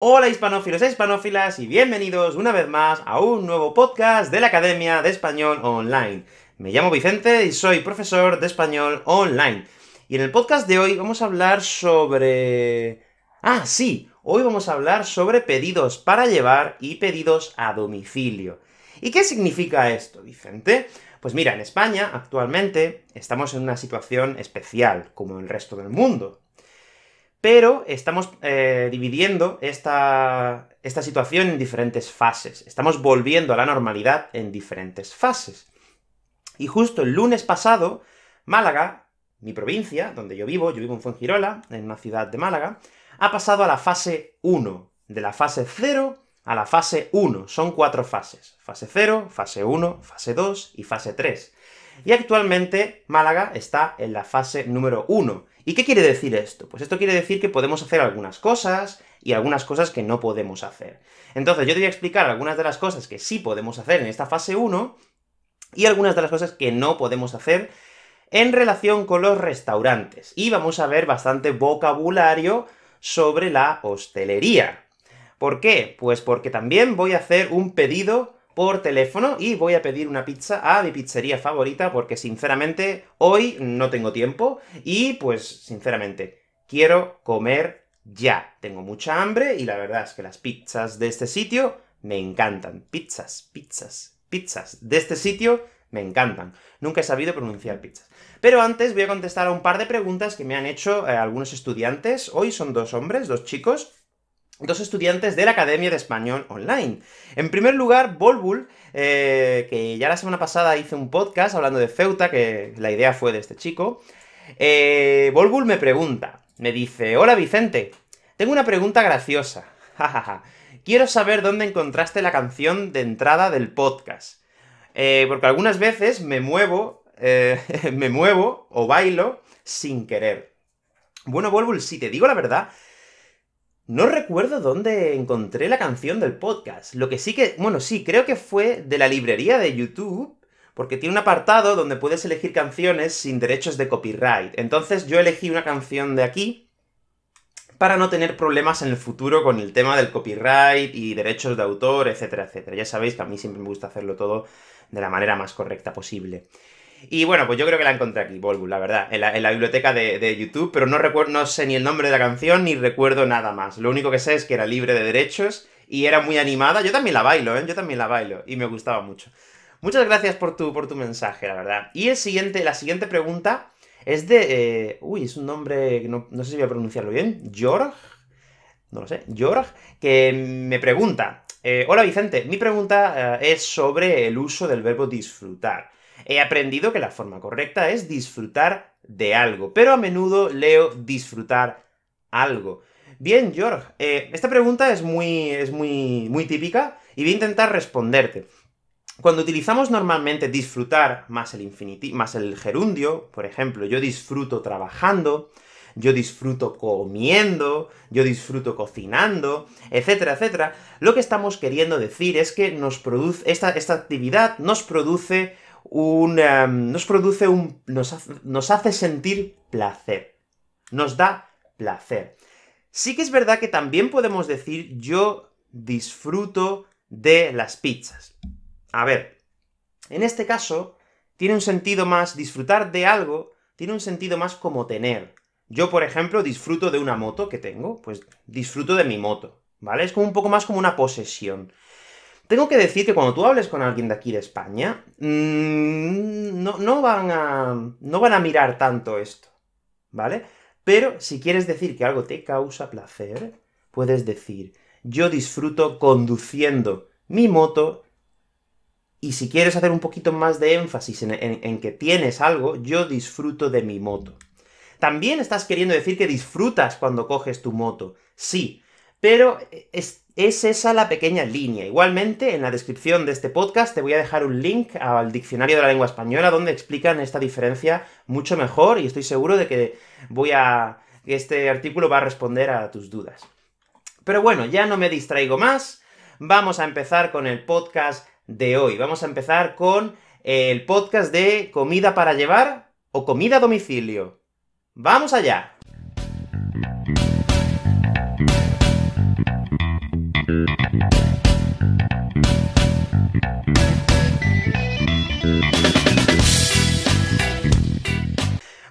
Hola hispanófilos e hispanófilas y bienvenidos una vez más a un nuevo podcast de la Academia de Español Online. Me llamo Vicente y soy profesor de español online. Y en el podcast de hoy vamos a hablar sobre... Ah, sí, hoy vamos a hablar sobre pedidos para llevar y pedidos a domicilio. ¿Y qué significa esto, Vicente? Pues mira, en España actualmente estamos en una situación especial, como el resto del mundo. Pero estamos eh, dividiendo esta, esta situación en diferentes fases. Estamos volviendo a la normalidad en diferentes fases. Y justo el lunes pasado, Málaga, mi provincia, donde yo vivo, yo vivo en Fuengirola, en una ciudad de Málaga, ha pasado a la fase 1. De la fase 0 a la fase 1. Son cuatro fases. Fase 0, fase 1, fase 2 y fase 3. Y actualmente Málaga está en la fase número 1. ¿Y qué quiere decir esto? Pues esto quiere decir que podemos hacer algunas cosas y algunas cosas que no podemos hacer. Entonces, yo te voy a explicar algunas de las cosas que sí podemos hacer en esta fase 1 y algunas de las cosas que no podemos hacer en relación con los restaurantes. Y vamos a ver bastante vocabulario sobre la hostelería. ¿Por qué? Pues porque también voy a hacer un pedido por teléfono y voy a pedir una pizza a mi pizzería favorita porque sinceramente hoy no tengo tiempo y pues sinceramente quiero comer ya. Tengo mucha hambre y la verdad es que las pizzas de este sitio me encantan. Pizzas, pizzas, pizzas de este sitio me encantan. Nunca he sabido pronunciar pizzas. Pero antes voy a contestar a un par de preguntas que me han hecho eh, algunos estudiantes. Hoy son dos hombres, dos chicos, dos estudiantes de la Academia de Español Online. En primer lugar, Volvul, eh, que ya la semana pasada hice un podcast hablando de Ceuta, que la idea fue de este chico. Eh, Volvul me pregunta, me dice, hola Vicente, tengo una pregunta graciosa. Quiero saber dónde encontraste la canción de entrada del podcast. Eh, porque algunas veces me muevo, me muevo o bailo sin querer. Bueno, Volvul, si te digo la verdad, no recuerdo dónde encontré la canción del podcast. Lo que sí que, bueno, sí, creo que fue de la librería de YouTube, porque tiene un apartado donde puedes elegir canciones sin derechos de copyright. Entonces yo elegí una canción de aquí para no tener problemas en el futuro con el tema del copyright y derechos de autor, etcétera, etcétera. Ya sabéis que a mí siempre me gusta hacerlo todo de la manera más correcta posible. Y bueno, pues yo creo que la encontré aquí, Volvo la verdad, en la, biblioteca de, YouTube, pero no, recuerdo, no sé ni el nombre de la canción ni recuerdo nada más. Lo único que sé es que era libre de derechos y era muy animada. Yo también la bailo, ¿eh? Yo también la bailo y me gustaba mucho. Muchas gracias por tu, por tu mensaje, la verdad. Y el siguiente, la siguiente pregunta es de... Eh, uy, es un nombre no, no sé si voy a pronunciarlo bien. George, no lo sé, George, que me pregunta... Eh, hola Vicente, mi pregunta es sobre el uso del verbo disfrutar. He aprendido que la forma correcta es disfrutar de algo, pero a menudo leo disfrutar algo. Bien, George, eh, esta pregunta es muy, es muy, muy típica y voy a intentar responderte. Cuando utilizamos normalmente disfrutar más el infiniti, más el gerundio, por ejemplo, yo disfruto trabajando, yo disfruto comiendo, yo disfruto cocinando, etcétera, etcétera, lo que estamos queriendo decir es que nos produce, esta, esta actividad nos produce un, nos produce un, nos hace, nos hace sentir placer. Nos da placer. Sí que es verdad que también podemos decir yo disfruto de las pizzas. A ver, en este caso, tiene un sentido más disfrutar de algo, tiene un sentido más como tener. Yo, por ejemplo, disfruto de una moto que tengo, pues disfruto de mi moto, ¿vale? Es como un poco más como una posesión. Tengo que decir que cuando tú hables con alguien de aquí de España, mm, no, van a, van a mirar tanto esto, ¿vale? Pero si quieres decir que algo te causa placer, puedes decir, yo disfruto conduciendo mi moto, y si quieres hacer un poquito más de énfasis en, en que tienes algo, yo disfruto de mi moto. También estás queriendo decir que disfrutas cuando coges tu moto, sí, pero es, es esa la pequeña línea. Igualmente, en la descripción de este podcast te voy a dejar un link al diccionario de la lengua española donde explican esta diferencia mucho mejor y estoy seguro de que voy a este artículo va a responder a tus dudas. Pero bueno, ya no me distraigo más. Vamos a empezar con el podcast de hoy. Vamos a empezar con el podcast de comida para llevar o comida a domicilio. ¡Vamos allá!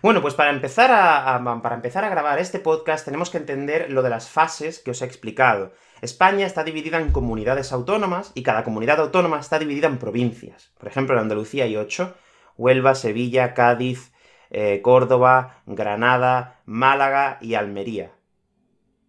Bueno, pues para empezar a, para empezar a grabar este podcast tenemos que entender lo de las fases que os he explicado. España está dividida en comunidades autónomas y cada comunidad autónoma está dividida en provincias. Por ejemplo, en Andalucía hay ocho, Huelva, Sevilla, Cádiz, eh, Córdoba, Granada, Málaga y Almería.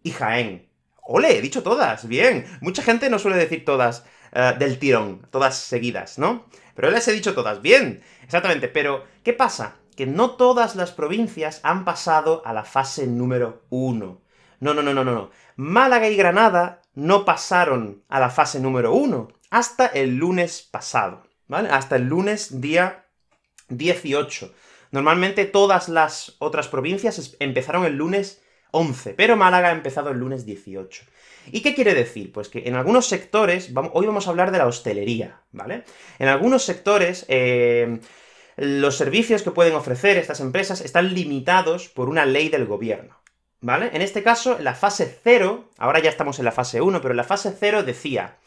Y Jaén, Ole, he dicho todas, bien. Mucha gente no suele decir todas eh, del tirón, todas seguidas, ¿no? Pero les he dicho todas, bien. Exactamente, pero ¿qué pasa? Que no todas las provincias han pasado a la fase número 1. No, no, no, no, no. Málaga y Granada no pasaron a la fase número 1 hasta el lunes pasado, ¿vale? Hasta el lunes día 18. Normalmente todas las otras provincias empezaron el lunes 11, pero Málaga ha empezado el lunes 18. ¿Y qué quiere decir? Pues que en algunos sectores, hoy vamos a hablar de la hostelería, ¿vale? En algunos sectores, eh, los servicios que pueden ofrecer estas empresas están limitados por una ley del gobierno. ¿Vale? En este caso, la fase 0, ahora ya estamos en la fase 1, pero la fase 0 decía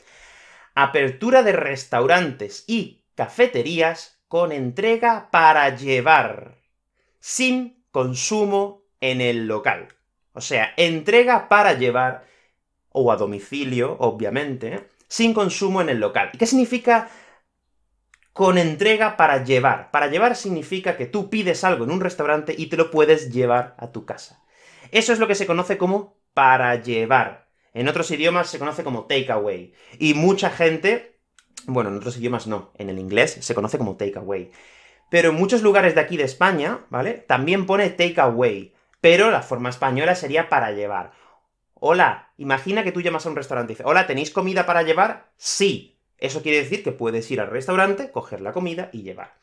apertura de restaurantes y cafeterías con entrega para llevar, sin consumo en el local. O sea, entrega para llevar o a domicilio, obviamente, sin consumo en el local. ¿Y qué significa con entrega para llevar? Para llevar significa que tú pides algo en un restaurante y te lo puedes llevar a tu casa. Eso es lo que se conoce como para llevar. En otros idiomas se conoce como takeaway. Y mucha gente, bueno, en otros idiomas no, en el inglés se conoce como takeaway. Pero en muchos lugares de aquí de España, ¿vale? También pone takeaway pero la forma española sería para llevar. Hola, imagina que tú llamas a un restaurante y dices, hola, ¿tenéis comida para llevar? Sí. Eso quiere decir que puedes ir al restaurante, coger la comida y llevar.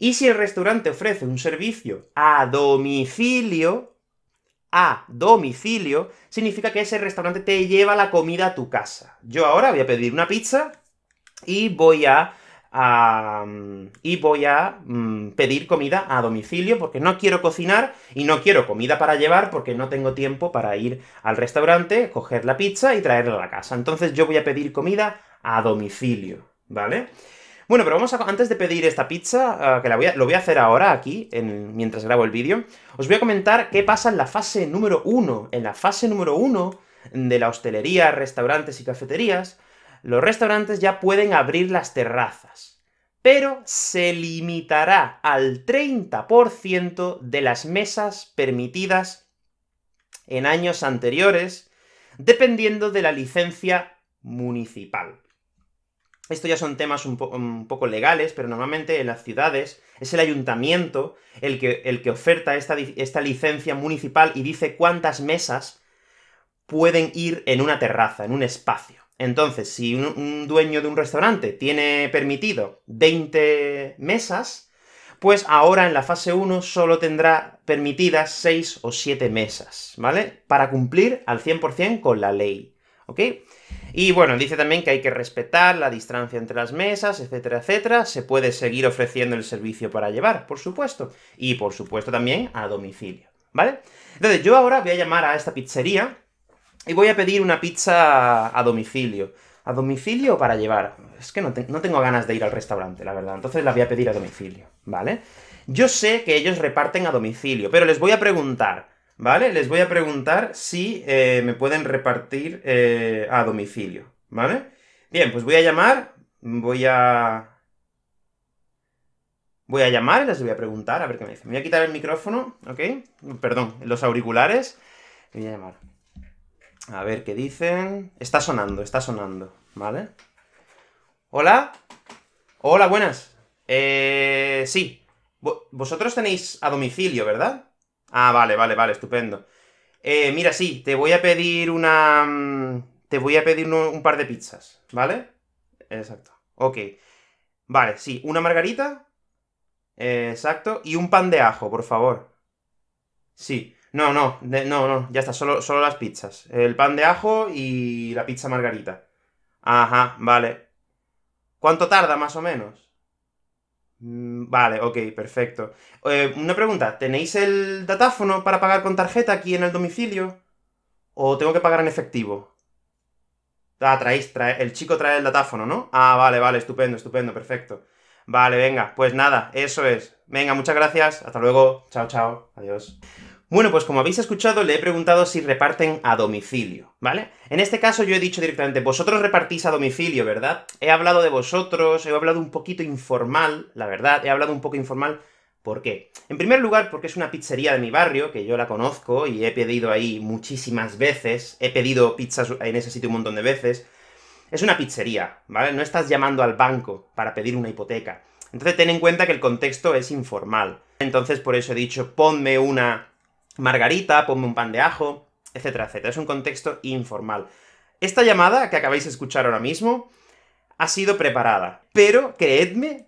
Y si el restaurante ofrece un servicio a domicilio, a domicilio, significa que ese restaurante te lleva la comida a tu casa. Yo ahora voy a pedir una pizza y voy a Mm, y voy a mm, pedir comida a domicilio porque no quiero cocinar y no quiero comida para llevar porque no tengo tiempo para ir al restaurante, coger la pizza y traerla a la casa. Entonces yo voy a pedir comida a domicilio, ¿vale? Bueno, pero vamos a, antes de pedir esta pizza, ah, que voy lo voy a hacer ahora aquí, mientras grabo el vídeo, os voy a comentar qué pasa en la fase número uno En la fase número uno de la hostelería, restaurantes y cafeterías, los restaurantes ya pueden abrir las terrazas, pero se limitará al 30% de las mesas permitidas en años anteriores, dependiendo de la licencia municipal. Esto ya son temas un, poco legales, pero normalmente en las ciudades es el ayuntamiento el que, el que oferta esta, esta, licencia municipal y dice cuántas mesas pueden ir en una terraza, en un espacio. Entonces, si un, dueño de un restaurante tiene permitido 20 mesas, pues ahora en la fase 1 solo tendrá permitidas 6 o 7 mesas, ¿vale? Para cumplir al 100% con la ley, ¿ok? Y bueno, dice también que hay que respetar la distancia entre las mesas, etcétera, etcétera. Se puede seguir ofreciendo el servicio para llevar, por supuesto. Y por supuesto también a domicilio, ¿vale? Entonces yo ahora voy a llamar a esta pizzería y voy a pedir una pizza a domicilio. ¿A domicilio o para llevar? Es que no, tengo ganas de ir al restaurante, la verdad. Entonces la voy a pedir a domicilio, ¿vale? Yo sé que ellos reparten a domicilio, pero les voy a preguntar, ¿vale? Les voy a preguntar si eh, me pueden repartir eh, a domicilio, ¿vale? Bien, pues voy a llamar, voy a... Voy a llamar y les voy a preguntar, a ver qué me dicen. Me voy a quitar el micrófono, ¿ok? Perdón, los auriculares. Voy a llamar. A ver qué dicen. Está sonando, está sonando, ¿vale? Hola. Hola, buenas. Eh, sí. Vosotros tenéis a domicilio, ¿verdad? Ah, vale, vale, vale, estupendo. Eh, mira, sí, te voy a pedir una... Mm, te voy a pedir un, par de pizzas, ¿vale? Exacto. Ok. Vale, sí, una margarita. exacto. Y un pan de ajo, por favor. Sí. No, no, no, no, ya está, solo, solo las pizzas. El pan de ajo y la pizza margarita. Ajá, vale. ¿Cuánto tarda más o menos? Mm, vale, ok, perfecto. Eh, una pregunta, ¿tenéis el datáfono para pagar con tarjeta aquí en el domicilio? ¿O tengo que pagar en efectivo? Ah, traéis, el chico trae el datáfono, ¿no? Ah, vale, vale, estupendo, estupendo, perfecto. Vale, venga, pues nada, eso es. Venga, muchas gracias, hasta luego, chao, chao, adiós. Bueno, pues como habéis escuchado, le he preguntado si reparten a domicilio, ¿vale? En este caso yo he dicho directamente, vosotros repartís a domicilio, ¿verdad? He hablado de vosotros, he hablado un poquito informal, la verdad, he hablado un poco informal. ¿Por qué? En primer lugar, porque es una pizzería de mi barrio, que yo la conozco y he pedido ahí muchísimas veces, he pedido pizzas en ese sitio un montón de veces. Es una pizzería, ¿vale? No estás llamando al banco para pedir una hipoteca. Entonces ten en cuenta que el contexto es informal. Entonces por eso he dicho, ponme una Margarita, ponme un pan de ajo, etcétera, etcétera. Es un contexto informal. Esta llamada que acabáis de escuchar ahora mismo ha sido preparada, pero creedme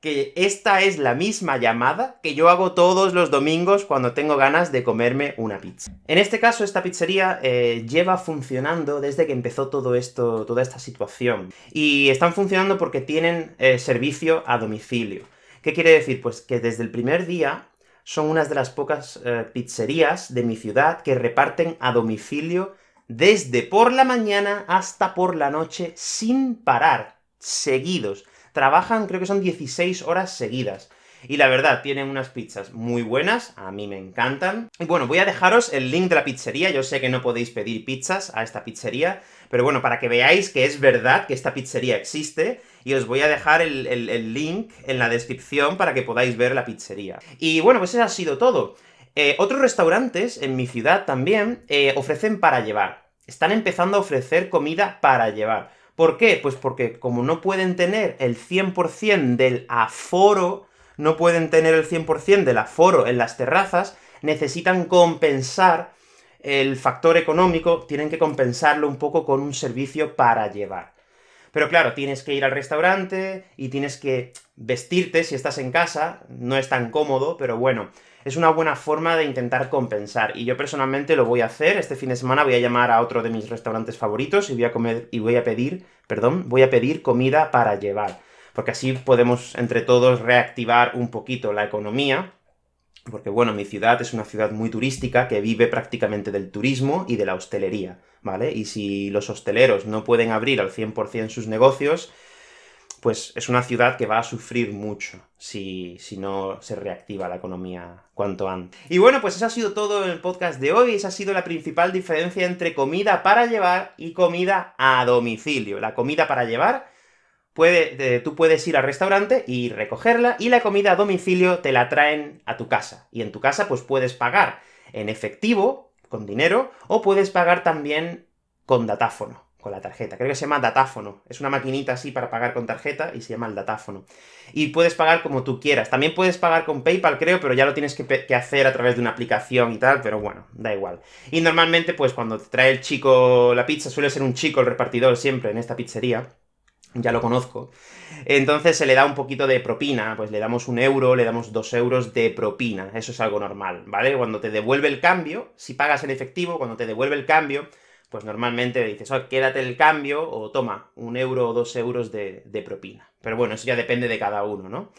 que esta es la misma llamada que yo hago todos los domingos cuando tengo ganas de comerme una pizza. En este caso, esta pizzería eh, lleva funcionando desde que empezó todo esto, toda esta situación. Y están funcionando porque tienen eh, servicio a domicilio. ¿Qué quiere decir? Pues que desde el primer día son unas de las pocas eh, pizzerías de mi ciudad que reparten a domicilio desde por la mañana hasta por la noche sin parar, seguidos. Trabajan, creo que son 16 horas seguidas. Y la verdad, tienen unas pizzas muy buenas, a mí me encantan. Y bueno, voy a dejaros el link de la pizzería, yo sé que no podéis pedir pizzas a esta pizzería, pero bueno, para que veáis que es verdad que esta pizzería existe, y os voy a dejar el, link en la descripción para que podáis ver la pizzería. Y bueno, pues eso ha sido todo. Eh, otros restaurantes en mi ciudad también eh, ofrecen para llevar. Están empezando a ofrecer comida para llevar. ¿Por qué? Pues porque como no pueden tener el 100% del aforo no pueden tener el 100% del aforo en las terrazas, necesitan compensar el factor económico, tienen que compensarlo un poco con un servicio para llevar. Pero claro, tienes que ir al restaurante y tienes que vestirte si estás en casa, no es tan cómodo, pero bueno, es una buena forma de intentar compensar. Y yo personalmente lo voy a hacer, este fin de semana voy a llamar a otro de mis restaurantes favoritos y voy a comer y voy a pedir, perdón, voy a pedir comida para llevar porque así podemos entre todos reactivar un poquito la economía, porque bueno, mi ciudad es una ciudad muy turística que vive prácticamente del turismo y de la hostelería, ¿vale? Y si los hosteleros no pueden abrir al 100% sus negocios, pues es una ciudad que va a sufrir mucho si, si, no se reactiva la economía cuanto antes. Y bueno, pues eso ha sido todo en el podcast de hoy. Esa ha sido la principal diferencia entre comida para llevar y comida a domicilio. La comida para llevar tú puedes ir al restaurante y recogerla, y la comida a domicilio te la traen a tu casa. Y en tu casa, pues puedes pagar en efectivo, con dinero, o puedes pagar también con datáfono, con la tarjeta. Creo que se llama datáfono. Es una maquinita así para pagar con tarjeta y se llama el datáfono. Y puedes pagar como tú quieras. También puedes pagar con PayPal, creo, pero ya lo tienes que, que hacer a través de una aplicación y tal, pero bueno, da igual. Y normalmente, pues cuando te trae el chico la pizza, suele ser un chico el repartidor siempre en esta pizzería ya lo conozco. Entonces se le da un poquito de propina, pues le damos un euro, le damos dos euros de propina, eso es algo normal, ¿vale? Cuando te devuelve el cambio, si pagas en efectivo, cuando te devuelve el cambio, pues normalmente dices, oh, quédate el cambio o toma un euro o dos euros de, de propina. Pero bueno, eso ya depende de cada uno, ¿no?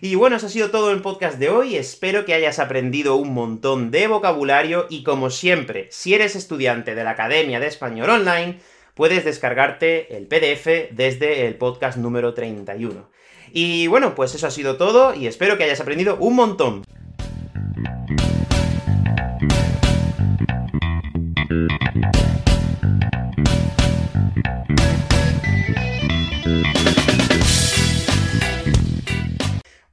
Y bueno, eso ha sido todo el podcast de hoy, espero que hayas aprendido un montón de vocabulario y como siempre, si eres estudiante de la Academia de Español Online, puedes descargarte el PDF desde el podcast número 31. Y bueno, pues eso ha sido todo y espero que hayas aprendido un montón.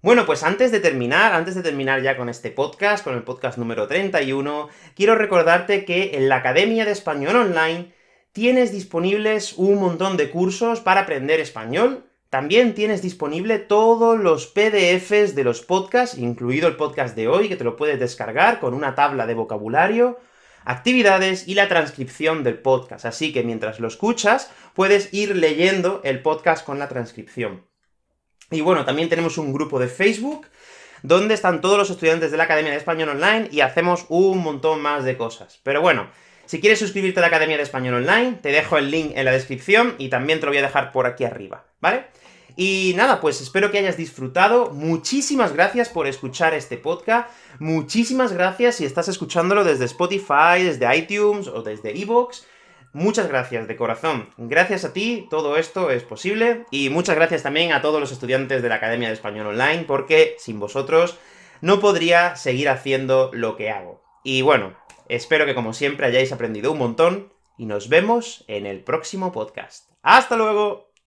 Bueno, pues antes de terminar, antes de terminar ya con este podcast, con el podcast número 31, quiero recordarte que en la Academia de Español Online tienes disponibles un montón de cursos para aprender español. También tienes disponible todos los PDFs de los podcasts, incluido el podcast de hoy, que te lo puedes descargar con una tabla de vocabulario, actividades y la transcripción del podcast. Así que mientras lo escuchas, puedes ir leyendo el podcast con la transcripción. Y bueno, también tenemos un grupo de Facebook donde están todos los estudiantes de la Academia de Español Online y hacemos un montón más de cosas. Pero bueno, si quieres suscribirte a la Academia de Español Online, te dejo el link en la descripción y también te lo voy a dejar por aquí arriba, ¿vale? Y nada, pues espero que hayas disfrutado. Muchísimas gracias por escuchar este podcast. Muchísimas gracias si estás escuchándolo desde Spotify, desde iTunes o desde Evox. Muchas gracias de corazón. Gracias a ti todo esto es posible. Y muchas gracias también a todos los estudiantes de la Academia de Español Online, porque sin vosotros no podría seguir haciendo lo que hago. Y bueno, Espero que como siempre hayáis aprendido un montón y nos vemos en el próximo podcast. ¡Hasta luego!